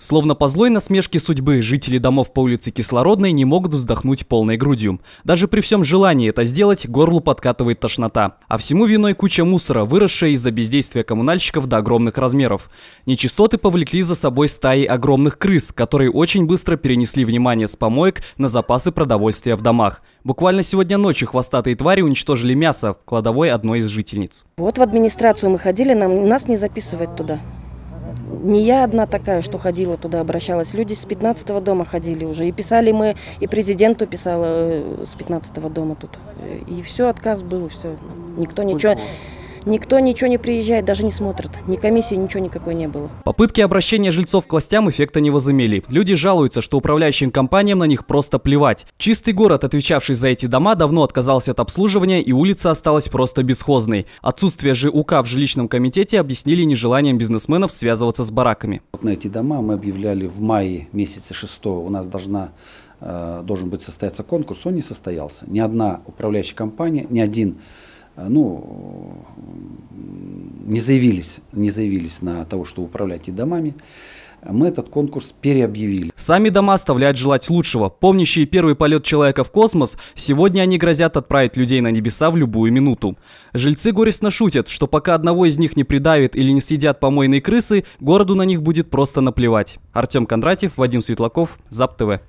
Словно по злой насмешке судьбы, жители домов по улице Кислородной не могут вздохнуть полной грудью. Даже при всем желании это сделать, горло подкатывает тошнота. А всему виной куча мусора, выросшая из-за бездействия коммунальщиков до огромных размеров. Нечистоты повлекли за собой стаи огромных крыс, которые очень быстро перенесли внимание с помоек на запасы продовольствия в домах. Буквально сегодня ночью хвостатые твари уничтожили мясо в кладовой одной из жительниц. Вот в администрацию мы ходили, нам, нас не записывают туда не я одна такая, что ходила туда, обращалась. Люди с 15-го дома ходили уже. И писали мы, и президенту писала э, с 15-го дома тут. И все, отказ был, все. Никто Сколько? ничего... Никто ничего не приезжает, даже не смотрит. Ни комиссии, ничего никакой не было. Попытки обращения жильцов к властям эффекта не возымели. Люди жалуются, что управляющим компаниям на них просто плевать. Чистый город, отвечавший за эти дома, давно отказался от обслуживания и улица осталась просто бесхозной. Отсутствие же УК в жилищном комитете объяснили нежеланием бизнесменов связываться с бараками. Вот на эти дома мы объявляли в мае месяце 6 у нас должна э, должен быть состояться конкурс, он не состоялся. Ни одна управляющая компания, ни один Э, ну, не заявились, не заявились на того, что управлять и домами, мы этот конкурс переобъявили. Сами дома оставляют желать лучшего. Помнящие первый полет человека в космос, сегодня они грозят отправить людей на небеса в любую минуту. Жильцы горестно шутят, что пока одного из них не придавит или не съедят помойные крысы, городу на них будет просто наплевать. Артем Кондратьев, Вадим Светлаков, ЗапТВ.